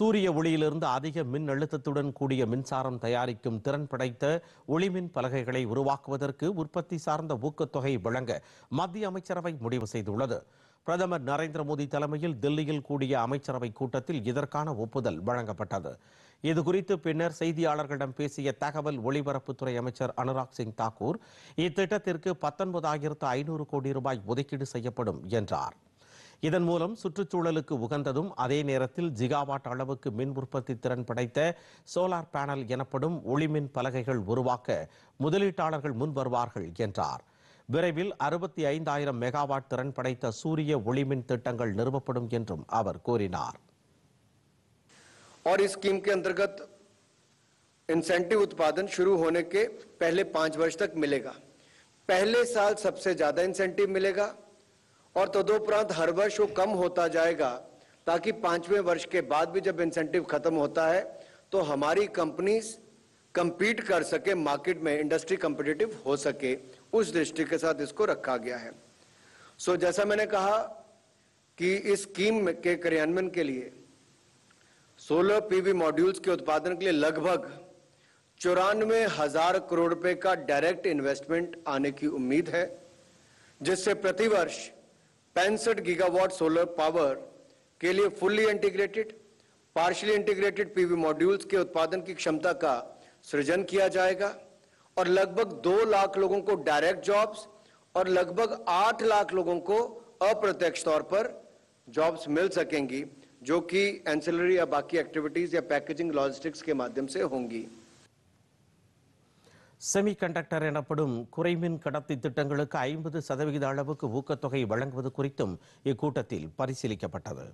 சூரிய ஒளியிலிருந்து அதிக மின் அழுத்தத்துடன் கூடிய மின்சாரம் தயாரிக்கும் திறன் படைத்த ஒளிமின் பலகைகளை உருவாக்குவதற்கு உற்பத்தி சார்ந்த ஊக்கத்தொகை வழங்க மத்திய அமைச்சரவை முடிவு செய்துள்ளது பிரதமர் நரேந்திர மோடி தலைமையில் தில்லியில் கூடிய அமைச்சரவை கூட்டத்தில் இதற்கான ஒப்புதல் வழங்கப்பட்டது இதுகுறித்து பின்னர் செய்தியாளர்களிடம் பேசிய தகவல் ஒலிபரப்புத்துறை அமைச்சர் அனுராக் சிங் தாக்கூர் இத்திட்டத்திற்கு பத்தொன்பதாயிரத்து ஐநூறு கோடி ரூபாய் ஒதுக்கீடு செய்யப்படும் என்றார் இதன் மூலம் சுற்றுச்சூழலுக்கு உகந்ததும் அதே நேரத்தில் ஜிகாவாட் அளவுக்கு மின் உற்பத்தி திறன் படைத்த சோலார் பேனல் எனப்படும் ஒளிமின் பலகைகள் உருவாக்க முதலீட்டாளர்கள் முன் வருவார்கள் என்றார் விரைவில் அறுபத்தி ஐந்தாயிரம் மெகாவாட் திறன் படைத்த சூரிய ஒளிமின் திட்டங்கள் நிறுவப்படும் என்றும் அவர் கூறினார் और इस स्कीम के अंतर्गत इंसेंटिव उत्पादन शुरू होने के पहले पांच वर्ष तक मिलेगा पहले साल सबसे ज़्यादा इंसेंटिव मिलेगा और तदोपरांत तो हर वर्ष वो कम होता जाएगा ताकि पांचवें वर्ष के बाद भी जब इंसेंटिव खत्म होता है तो हमारी कंपनीज कंपीट कर सके मार्केट में इंडस्ट्री कंपिटेटिव हो सके उस दृष्टि के साथ इसको रखा गया है सो so, जैसा मैंने कहा कि इस स्कीम के क्रियान्वयन के लिए सोलर पीवी मॉड्यूल्स के उत्पादन के लिए लगभग चौरानवे हजार करोड़ रुपए का डायरेक्ट इन्वेस्टमेंट आने की उम्मीद है जिससे प्रतिवर्ष वर्ष पैंसठ गीगावाट सोलर पावर के लिए fully integrated partially integrated PV modules के उत्पादन की क्षमता का सृजन किया जाएगा और लगभग दो लाख लोगों को डायरेक्ट जॉब्स और लगभग आठ लाख लोगों को अप्रत्यक्ष तौर पर जॉब्स मिल सकेंगी जो कि एंसिलरी या बाकी एक्टिविटीज या पैकेजिंग लॉजिस्टिक्स के माध्यम से होंगी செமிகண்டக்டர் எனப்படும் குறைமின் கடத்தி திட்டங்களுக்கு ஐம்பது சதவிகித அளவுக்கு ஊக்கத்தொகை வழங்குவது குறித்தும் இக்கூட்டத்தில் பரிசீலிக்கப்பட்டது